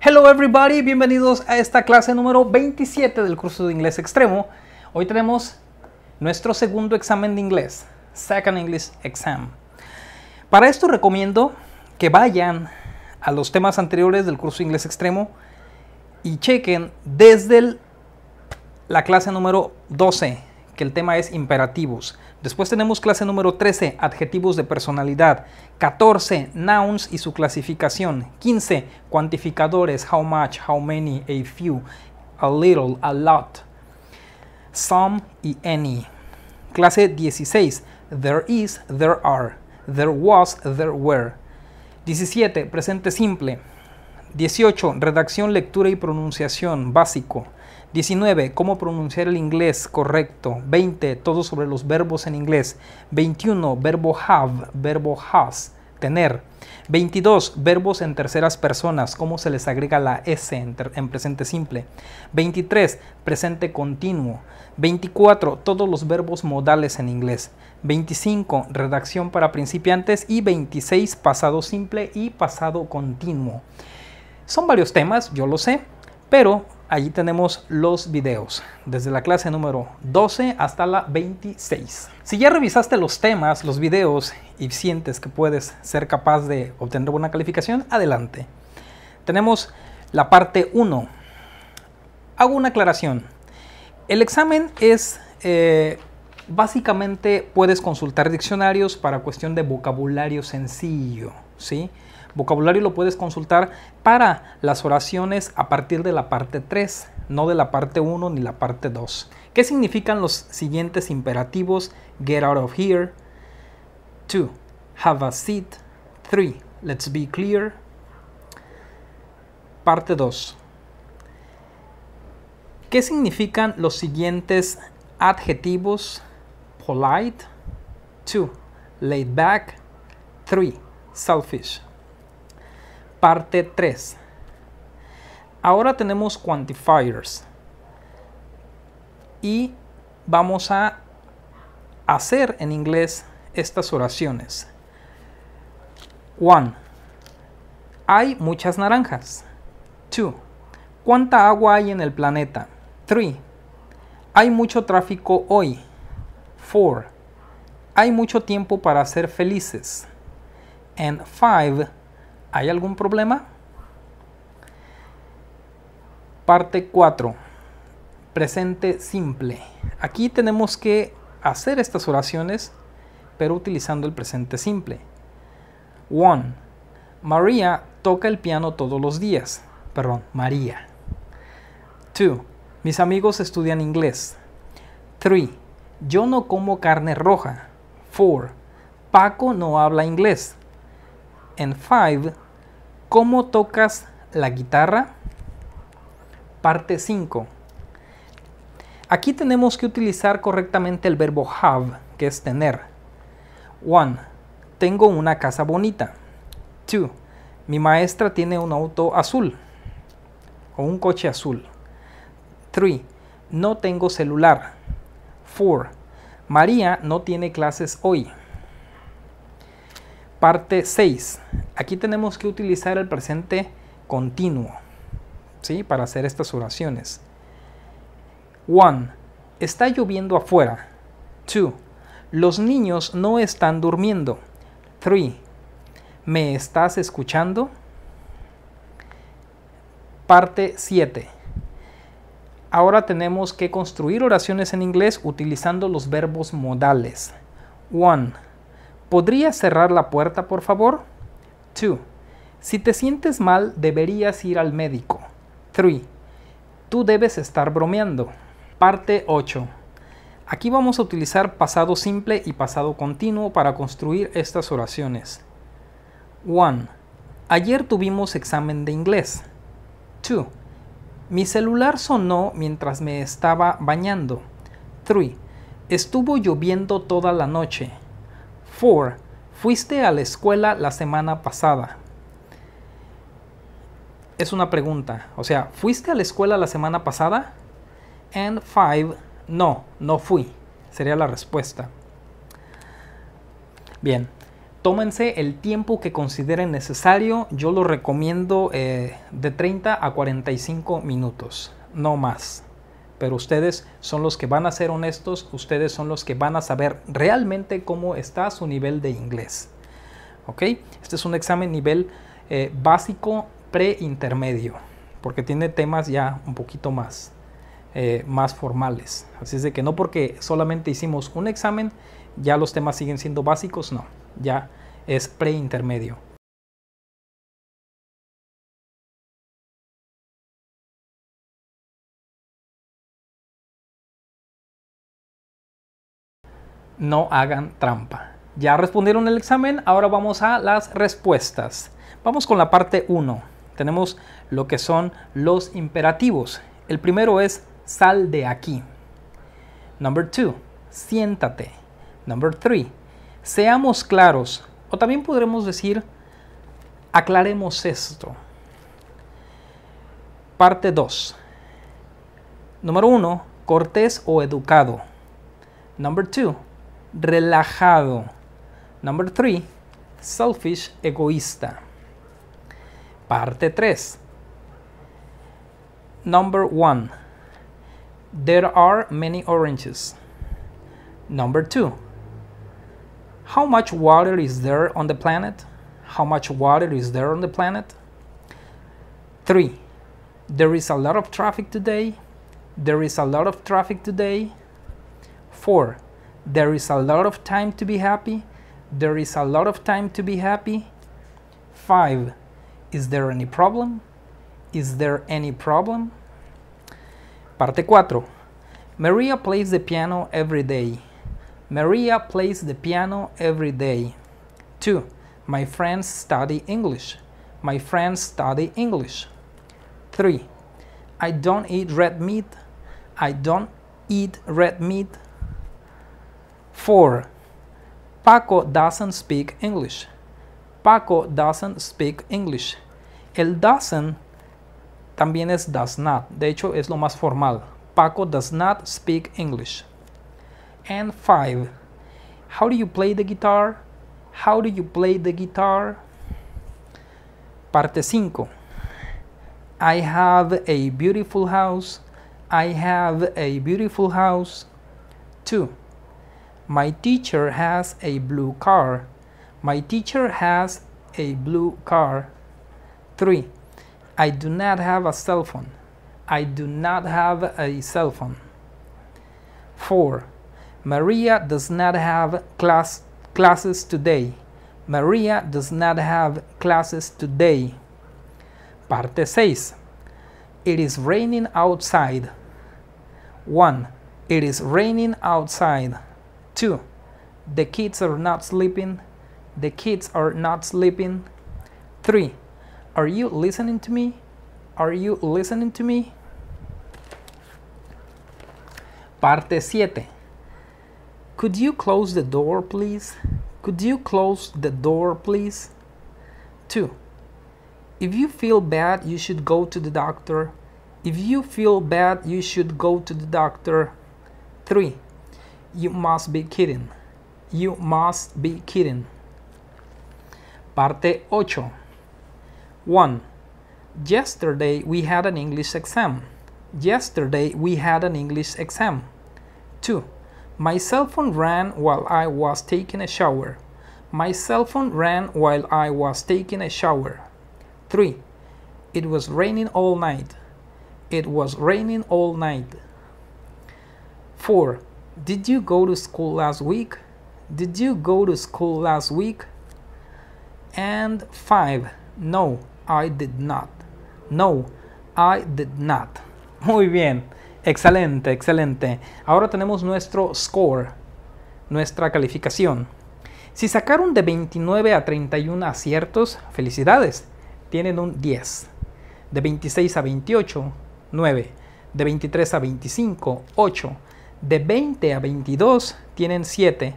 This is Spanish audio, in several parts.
Hello everybody, bienvenidos a esta clase número 27 del curso de inglés extremo. Hoy tenemos nuestro segundo examen de inglés, Second English Exam. Para esto recomiendo que vayan a los temas anteriores del curso de inglés extremo y chequen desde la clase número 12 que el tema es imperativos. Después tenemos clase número 13, adjetivos de personalidad. 14, nouns y su clasificación. 15, cuantificadores, how much, how many, a few, a little, a lot. Some y any. Clase 16, there is, there are. There was, there were. 17, presente simple. 18. Redacción, lectura y pronunciación básico. 19. Cómo pronunciar el inglés correcto. 20. Todo sobre los verbos en inglés. 21. Verbo have, verbo has, tener. 22. Verbos en terceras personas. Cómo se les agrega la S en, en presente simple. 23. Presente continuo. 24. Todos los verbos modales en inglés. 25. Redacción para principiantes. Y 26. Pasado simple y pasado continuo. Son varios temas, yo lo sé, pero allí tenemos los videos, desde la clase número 12 hasta la 26. Si ya revisaste los temas, los videos y sientes que puedes ser capaz de obtener buena calificación, adelante. Tenemos la parte 1. Hago una aclaración. El examen es... Eh, básicamente puedes consultar diccionarios para cuestión de vocabulario sencillo. ¿sí? Vocabulario lo puedes consultar para las oraciones a partir de la parte 3, no de la parte 1 ni la parte 2. ¿Qué significan los siguientes imperativos? Get out of here. 2. Have a seat. 3. Let's be clear. Parte 2. ¿Qué significan los siguientes adjetivos? Polite. 2. Laid back. 3. Selfish. Parte 3. Ahora tenemos quantifiers. Y vamos a hacer en inglés estas oraciones. 1. Hay muchas naranjas. 2. ¿Cuánta agua hay en el planeta? 3. Hay mucho tráfico hoy. 4. Hay mucho tiempo para ser felices and 5. ¿Hay algún problema? Parte 4. Presente simple. Aquí tenemos que hacer estas oraciones, pero utilizando el presente simple. 1. María toca el piano todos los días. Perdón, María. 2. Mis amigos estudian inglés. 3. Yo no como carne roja. 4. Paco no habla inglés. En 5. ¿Cómo tocas la guitarra? Parte 5. Aquí tenemos que utilizar correctamente el verbo have, que es tener. 1. Tengo una casa bonita. 2. Mi maestra tiene un auto azul o un coche azul. 3. No tengo celular. 4. María no tiene clases hoy. Parte 6. Aquí tenemos que utilizar el presente continuo ¿sí? para hacer estas oraciones. 1. Está lloviendo afuera. 2. Los niños no están durmiendo. 3. ¿Me estás escuchando? Parte 7. Ahora tenemos que construir oraciones en inglés utilizando los verbos modales. 1. ¿Podrías cerrar la puerta, por favor? 2. Si te sientes mal, deberías ir al médico. 3. Tú debes estar bromeando. Parte 8. Aquí vamos a utilizar pasado simple y pasado continuo para construir estas oraciones. 1. Ayer tuvimos examen de inglés. 2. Mi celular sonó mientras me estaba bañando. 3. Estuvo lloviendo toda la noche. 4. ¿Fuiste a la escuela la semana pasada? Es una pregunta. O sea, ¿fuiste a la escuela la semana pasada? And 5. No, no fui. Sería la respuesta. Bien, tómense el tiempo que consideren necesario. Yo lo recomiendo eh, de 30 a 45 minutos, no más pero ustedes son los que van a ser honestos, ustedes son los que van a saber realmente cómo está su nivel de inglés. ¿Ok? Este es un examen nivel eh, básico pre-intermedio, porque tiene temas ya un poquito más, eh, más formales. Así es de que no porque solamente hicimos un examen, ya los temas siguen siendo básicos, no, ya es pre-intermedio. no hagan trampa. Ya respondieron el examen, ahora vamos a las respuestas. Vamos con la parte 1. Tenemos lo que son los imperativos. El primero es sal de aquí. Number 2, siéntate. Number 3, seamos claros. O también podremos decir, aclaremos esto. Parte 2. Número 1, cortés o educado. Number 2, relajado. Number three, selfish, egoísta. Parte 3. Number 1. There are many oranges. Number 2. How much water is there on the planet? How much water is there on the planet? 3. There is a lot of traffic today. There is a lot of traffic today. 4. There is a lot of time to be happy. There is a lot of time to be happy. 5. Is there any problem? Is there any problem? Parte 4. Maria plays the piano every day. Maria plays the piano every day. 2. My friends study English. My friends study English. 3. I don't eat red meat. I don't eat red meat. 4. Paco doesn't speak English. Paco doesn't speak English. El doesn't también es does not. De hecho, es lo más formal. Paco does not speak English. And 5. How do you play the guitar? How do you play the guitar? Parte 5. I have a beautiful house. I have a beautiful house. 2. My teacher has a blue car. My teacher has a blue car. 3. I do not have a cell phone. I do not have a cell phone. 4. Maria does not have class, classes today. Maria does not have classes today. Parte 6. It is raining outside. 1. It is raining outside. Two, the kids are not sleeping. The kids are not sleeping. Three, are you listening to me? Are you listening to me? Parte 7. Could you close the door, please? Could you close the door, please? 2. If you feel bad, you should go to the doctor. If you feel bad, you should go to the doctor. 3. You must be kidding. You must be kidding. Parte 8. 1. Yesterday we had an English exam. Yesterday we had an English exam. 2. My cell phone rang while I was taking a shower. My cell phone rang while I was taking a shower. 3. It was raining all night. It was raining all night. 4. Did you go to school last week? Did you go to school last week? And five. No, I did not. No, I did not. Muy bien. Excelente, excelente. Ahora tenemos nuestro score, nuestra calificación. Si sacaron de 29 a 31 aciertos, felicidades. Tienen un 10. De 26 a 28, 9. De 23 a 25, 8 de 20 a 22 tienen 7.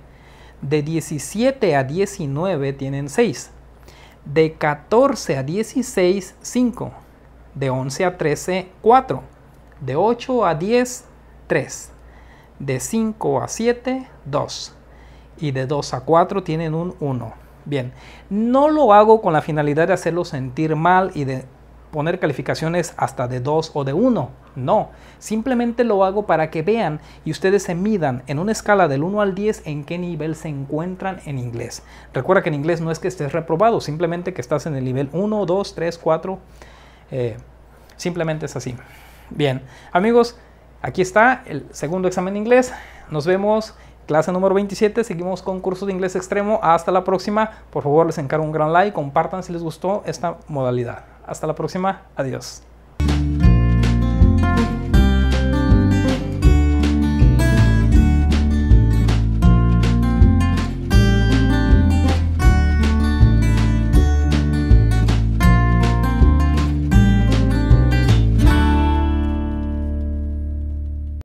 De 17 a 19 tienen 6. De 14 a 16, 5. De 11 a 13, 4. De 8 a 10, 3. De 5 a 7, 2. Y de 2 a 4 tienen un 1. Bien, no lo hago con la finalidad de hacerlo sentir mal y de poner calificaciones hasta de 2 o de 1. No, simplemente lo hago para que vean y ustedes se midan en una escala del 1 al 10 en qué nivel se encuentran en inglés. Recuerda que en inglés no es que estés reprobado, simplemente que estás en el nivel 1, 2, 3, 4. simplemente es así. Bien, amigos, aquí está el segundo examen de inglés. Nos vemos clase número 27. Seguimos con curso de inglés extremo. Hasta la próxima. Por favor, les encargo un gran like. Compartan si les gustó esta modalidad. Hasta la próxima. Adiós.